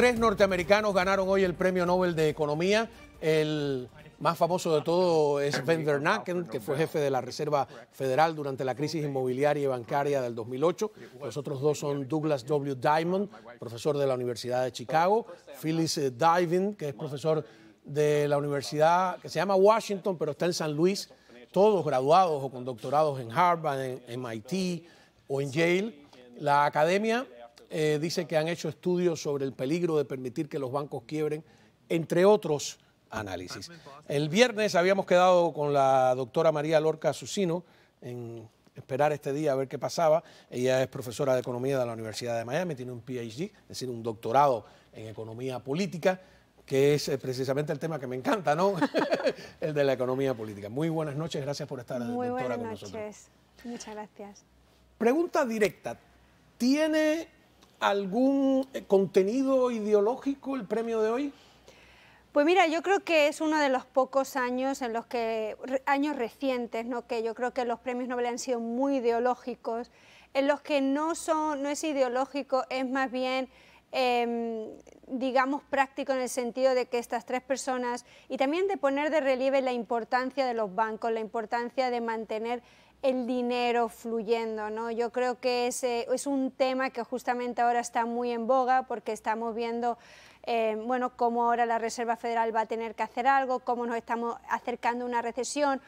tres norteamericanos ganaron hoy el Premio Nobel de Economía. El más famoso de todo es Ben Bernanke, que fue jefe de la Reserva Federal durante la crisis inmobiliaria y bancaria del 2008. Los otros dos son Douglas W. Diamond, profesor de la Universidad de Chicago, Phyllis Divin, que es profesor de la Universidad que se llama Washington, pero está en San Luis, todos graduados o con doctorados en Harvard, en MIT o en Yale. La academia eh, dice que han hecho estudios sobre el peligro de permitir que los bancos quiebren, entre otros análisis. El viernes habíamos quedado con la doctora María Lorca Susino en esperar este día a ver qué pasaba. Ella es profesora de economía de la Universidad de Miami, tiene un PhD, es decir, un doctorado en economía política que es eh, precisamente el tema que me encanta, ¿no? el de la economía política. Muy buenas noches, gracias por estar, eh, Muy buenas noches. Muchas gracias. Pregunta directa. ¿Tiene algún eh, contenido ideológico el premio de hoy? Pues mira, yo creo que es uno de los pocos años en los que años recientes, ¿no? Que yo creo que los premios Nobel han sido muy ideológicos, en los que no son, no es ideológico, es más bien em, digamos, práctico en el sentido de que estas tres personas, y también de poner de relieve la importancia de los bancos, la importancia de mantener el dinero fluyendo, ¿no? Yo creo que es, es un tema que justamente ahora está muy en boga porque estamos viendo eh, bueno, cómo ahora la Reserva Federal va a tener que hacer algo, cómo nos estamos acercando a una recesión,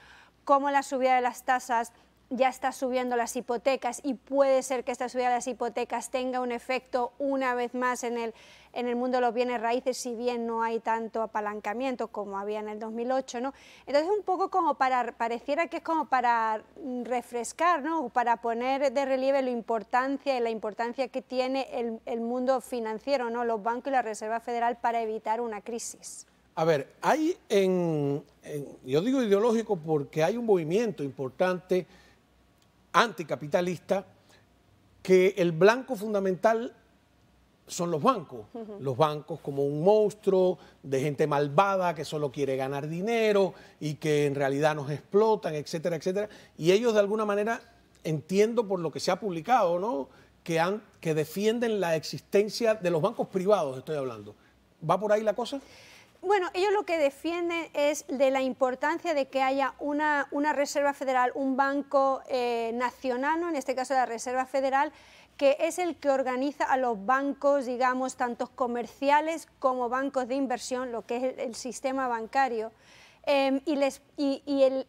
cómo la subida de las tasas ya está subiendo las hipotecas y puede ser que esta subida de las hipotecas tenga un efecto una vez más en el en el mundo de los bienes raíces, si bien no hay tanto apalancamiento como había en el 2008, ¿no? Entonces un poco como para, pareciera que es como para refrescar, ¿no? Para poner de relieve la importancia y la importancia que tiene el, mundo financiero, ¿no? Los bancos y la Reserva Federal para evitar una crisis. A ver, hay en, yo digo ideológico porque hay un movimiento importante anticapitalista que el blanco fundamental son los bancos. Los bancos como un monstruo de gente malvada que solo quiere ganar dinero y que en realidad nos explotan, etcétera, etcétera. Y ellos de alguna manera, entiendo por lo que se ha publicado, ¿no? Que, han, que defienden la existencia de los bancos privados, estoy hablando. ¿Va por ahí la cosa? Bueno, ellos lo que defienden es de la importancia de que haya una, Reserva Federal, un banco eh, nacional, en este caso la Reserva Federal, que es el que organiza a los bancos, digamos, tanto comerciales como bancos de inversión, lo que es el, sistema bancario. Em, y, les, y,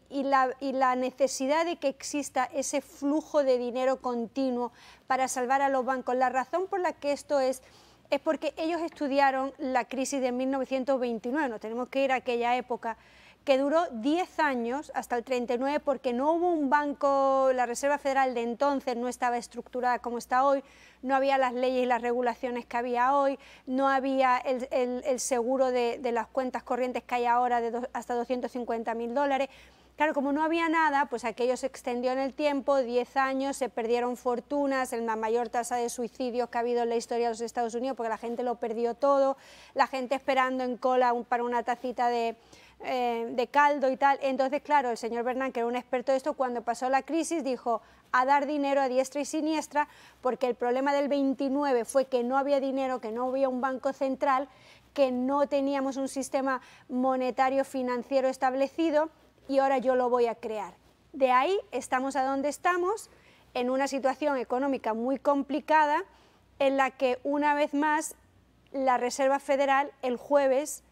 y, la, y, la, necesidad de que exista ese flujo de dinero continuo para salvar a los bancos. La razón por la que esto es es porque ellos estudiaron la crisis de 1929, nos tenemos que ir a aquella época, que duró 10 años hasta el 39 porque no hubo un banco, la Reserva Federal de entonces no estaba estructurada como está hoy, no había las leyes y las regulaciones que había hoy, no había el, seguro de, las cuentas corrientes que hay ahora de hasta 250 mil dólares. Claro, como no había nada, pues aquello se extendió en el tiempo, 10 años, se perdieron fortunas, la mayor tasa de suicidios que ha habido en la historia de los Estados Unidos, porque la gente lo perdió todo, la gente esperando en cola para una tacita eh, de, caldo y tal. Entonces, claro, el señor Bernanke era un experto de esto, cuando pasó la crisis dijo a dar dinero a diestra y siniestra, porque el problema del 29 fue que no había dinero, que no había un banco central, que no teníamos un sistema monetario financiero establecido y ahora yo lo voy a crear. De ahí estamos a donde estamos, en una situación económica muy complicada, en la que una vez más la Reserva Federal el jueves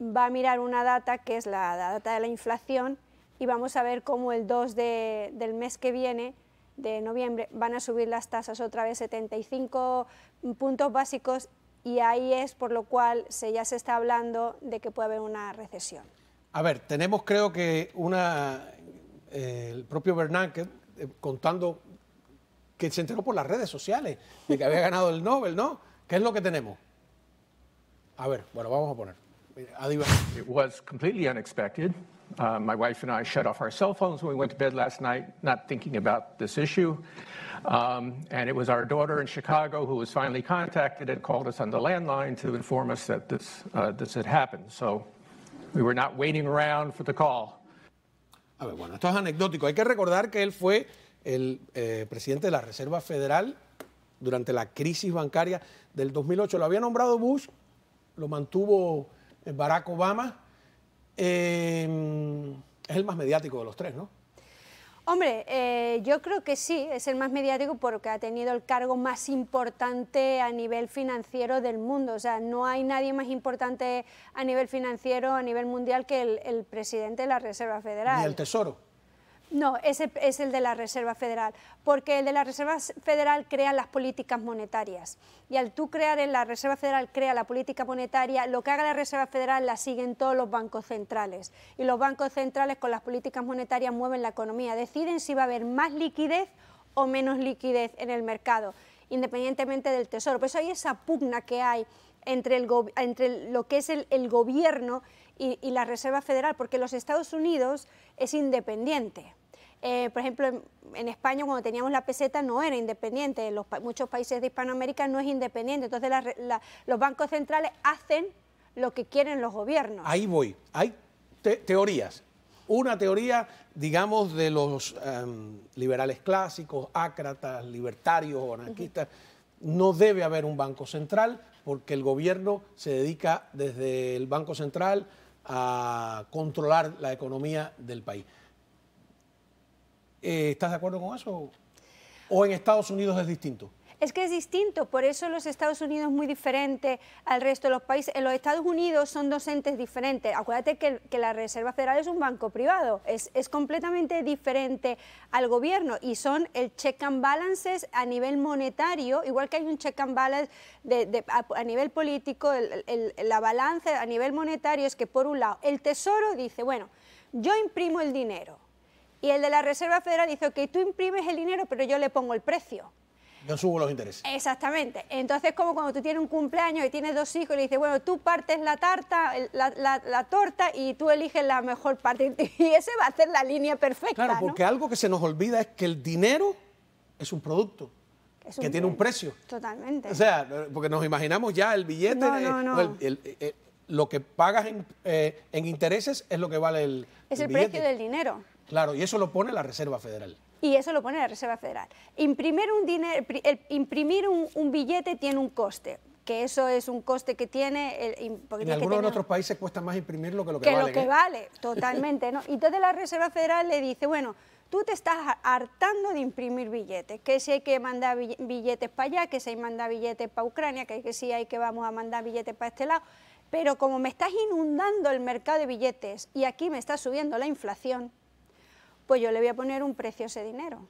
va a mirar una data que es la, data de la inflación y vamos a ver cómo el 2 del mes que viene, de noviembre, van a subir las tasas otra vez 75 puntos básicos y ahí es por lo cual se, ya se está hablando de que puede haber una recesión. A ver, tenemos creo que una, eh, el propio Bernanke eh, contando que se enteró por las redes sociales de que había ganado el Nobel, ¿no? ¿Qué es lo que tenemos? A ver, bueno, vamos a poner. It was completely unexpected. Uh, my wife and I shut off our cell phones when we went to bed last night, not thinking about this issue. Um, and it was our daughter in Chicago who was finally contacted and called us on the landline to inform us that this, uh, this had happened. So We were not waiting around for the call. A ver, bueno, esto es anecdótico. Hay que recordar que él fue el eh, presidente de la Reserva Federal durante la crisis bancaria del 2008. Lo había nombrado Bush, lo mantuvo eh, Barack Obama. Eh, es el más mediático de los tres, ¿no? Hombre, eh, yo creo que sí, es el más mediático porque ha tenido el cargo más importante a nivel financiero del mundo. O sea, no hay nadie más importante a nivel financiero, a nivel mundial, que el, el presidente de la Reserva Federal. el Tesoro. No, es el de la Reserva Federal, porque el de la Reserva Federal crea las políticas monetarias. Y al tú crear en la Reserva Federal, crea la política monetaria, lo que haga la Reserva Federal la siguen todos los bancos centrales. Y los bancos centrales con las políticas monetarias mueven la economía, deciden si va a haber más liquidez o menos liquidez en el mercado, independientemente del tesoro. Por eso hay esa pugna que hay entre, entre lo que es el, gobierno y la Reserva Federal, porque los Estados Unidos es independiente. Eh, por ejemplo, en, España cuando teníamos la peseta no era independiente, los, muchos países de Hispanoamérica no es independiente, entonces los bancos centrales hacen lo que quieren los gobiernos. Ahí voy, hay teorías. Una teoría, digamos, de los em, liberales clásicos, ácratas, libertarios, o anarquistas, no debe haber un banco central porque el gobierno se dedica desde el Banco Central a controlar la economía del país. Eh, ¿Estás de acuerdo con eso? ¿O en Estados Unidos es distinto? Es que es distinto, por eso los Estados Unidos es muy diferente al resto de los países. En los Estados Unidos son dos entes diferentes. Acuérdate que, la Reserva Federal es un banco privado, es, completamente diferente al gobierno y son el check and balances a nivel monetario, igual que hay un check and balance a, nivel político, la balance a nivel monetario es que por un lado el Tesoro dice, bueno, yo imprimo el dinero y el de la Reserva Federal dice, que tú imprimes el dinero, pero yo le pongo el precio. Yo subo los intereses. Exactamente. Entonces, como cuando tú tienes un cumpleaños y tienes dos hijos y le dices, bueno, tú partes la tarta, la, torta y tú eliges la mejor parte. Y ese va a ser la línea perfecta. Claro, porque algo que se nos olvida es que el dinero es un producto. que tiene un precio. Totalmente. O sea, eh, porque nos imaginamos ya el billete, no, no, eh, no. Eh, lo que pagas en, intereses es lo que vale el. Es el, precio del dinero. Claro, y eso lo pone la Reserva Federal. Y eso lo pone la Reserva Federal. Imprimir un, dinero, imprimir un, billete tiene un coste que eso es un coste que tiene... El, en algunos otros países cuesta más imprimirlo que lo que, vale. que lo ¿eh? que vale, totalmente. ¿no? Entonces la Reserva Federal le dice, bueno, tú te estás hartando de imprimir billetes, que si hay que mandar billetes para allá, que si hay que mandar billetes para Ucrania, que, que si hay que vamos a mandar billetes para este lado, pero como me estás inundando el mercado de billetes y aquí me está subiendo la inflación, pues yo le voy a poner un precio a ese dinero.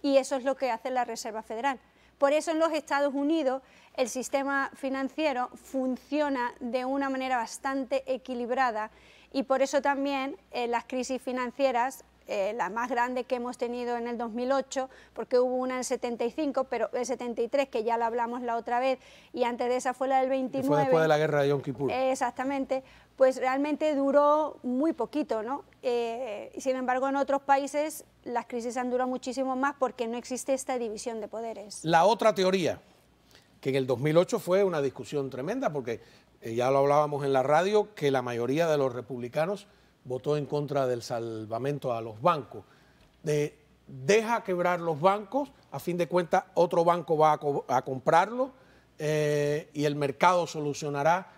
Y eso es lo que hace la Reserva Federal. Por eso en los Estados Unidos el sistema financiero funciona de una manera bastante equilibrada y por eso también eh, las crisis financieras, eh, la más grande que hemos tenido en el 2008, porque hubo una en el 75, pero el 73, que ya la hablamos la otra vez, y antes de esa fue la del 29. fue después de la guerra de Yom Kippur. Eh, exactamente pues realmente duró muy poquito, ¿no? Eh, sin embargo, en otros países las crisis han durado muchísimo más porque no existe esta división de poderes. La otra teoría, que en el 2008 fue una discusión tremenda, porque eh, ya lo hablábamos en la radio, que la mayoría de los republicanos votó en contra del salvamento a los bancos. De, deja quebrar los bancos, a fin de cuentas otro banco va a, comprarlo eh, y el mercado solucionará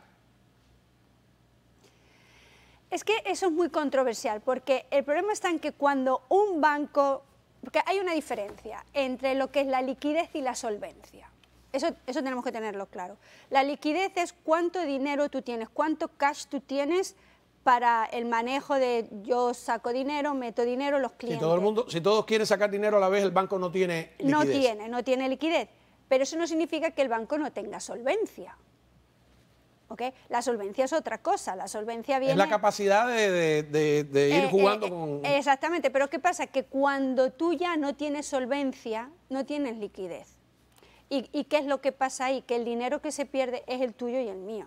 es que eso es muy controversial, porque el problema está en que cuando un banco, porque hay una diferencia entre lo que es la liquidez y la solvencia. Eso, eso tenemos que tenerlo claro. La liquidez es cuánto dinero tú tienes, cuánto cash tú tienes para el manejo de yo saco dinero, meto dinero, los clientes. Si todo el mundo, si todos quieren sacar dinero a la vez, el banco no tiene liquidez. No tiene, no tiene liquidez. Pero eso no significa que el banco no tenga solvencia. La solvencia es otra cosa, la solvencia viene... Es la capacidad de, ir eh, eh, jugando eh, con... Exactamente, pero ¿qué pasa? Que cuando tú ya no tienes solvencia, no tienes liquidez. ¿Y, qué es lo que pasa ahí? Que el dinero que se pierde es el tuyo y el mío.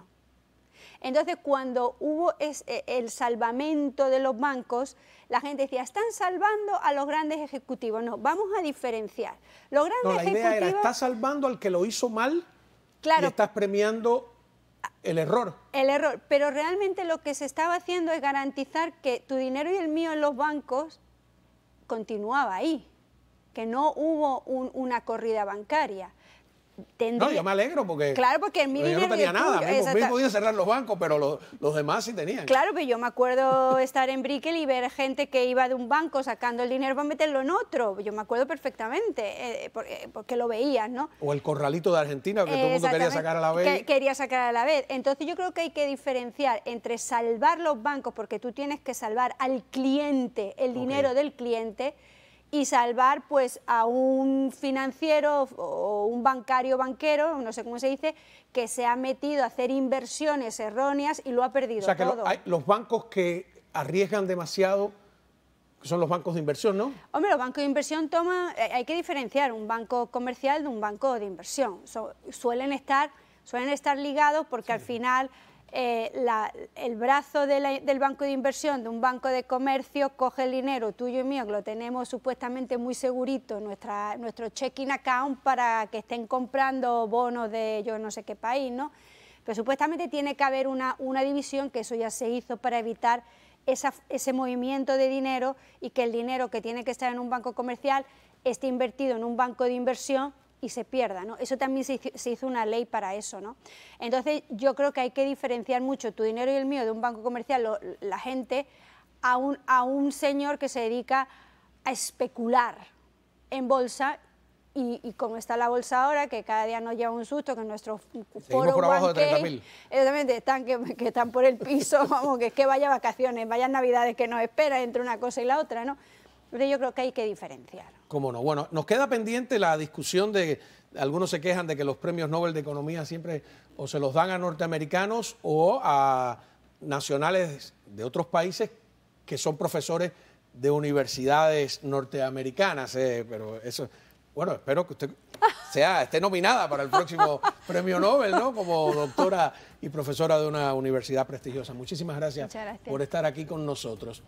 Entonces, cuando hubo el salvamento de los bancos, la gente decía, están salvando a los grandes ejecutivos. No, vamos a diferenciar. Los grandes la idea era, estás salvando al que lo hizo mal claro, y estás premiando el error. El error. Pero realmente lo que se estaba haciendo es garantizar que tu dinero y el mío en los bancos continuaba ahí, que no hubo una corrida bancaria. No, yo me alegro porque. Claro, porque mi Yo no tenía nada. cerrar los bancos, pero los, demás sí tenían. Claro, pero yo me acuerdo estar en Brickell y ver gente que iba de un banco sacando el dinero para meterlo en otro. Yo me acuerdo perfectamente, eh, porque, lo veías, ¿no? O el corralito de Argentina, que todo el mundo quería sacar a la vez. quería sacar a la vez. Entonces, yo creo que hay que diferenciar entre salvar los bancos, porque tú tienes que salvar al cliente, el dinero del cliente y salvar pues a un financiero o un bancario banquero, no sé cómo se dice, que se ha metido a hacer inversiones erróneas y lo ha perdido. O sea, que los bancos que arriesgan demasiado son los bancos de inversión, ¿no? Hombre, los bancos de inversión toman, eh, hay que diferenciar un banco comercial de un banco de inversión. suelen estar suelen estar ligados porque al final eh, el brazo del banco de inversión, de un banco de comercio, coge el dinero tuyo y mío, que lo tenemos supuestamente muy segurito, nuestra, nuestro checking account para que estén comprando bonos de yo no sé qué país, ¿no? Pero supuestamente tiene que haber una, división, que eso ya se hizo para evitar ese movimiento de dinero y que el dinero que tiene que estar en un banco comercial esté invertido en un banco de inversión y se pierda, ¿no? Eso también se hizo, una ley para eso, ¿no? Entonces yo creo que hay que diferenciar mucho tu dinero y el mío de un banco comercial, la gente, a un, a un señor que se dedica a especular en bolsa y, como está la bolsa ahora, que cada día nos lleva un susto, que nuestro foro por Exactamente, están, que, están por el piso, vamos, que es que vaya vacaciones, vayan navidades que nos espera entre una cosa y la otra, ¿no? Pero yo creo que hay que diferenciar. Cómo no. Bueno, nos queda pendiente la discusión de algunos se quejan de que los premios Nobel de Economía siempre o se los dan a norteamericanos o a nacionales de otros países que son profesores de universidades norteamericanas. Eh, pero eso, bueno, espero que usted sea, esté nominada para el próximo premio Nobel, ¿no? Como doctora y profesora de una universidad prestigiosa. Muchísimas gracias. por estar aquí con nosotros.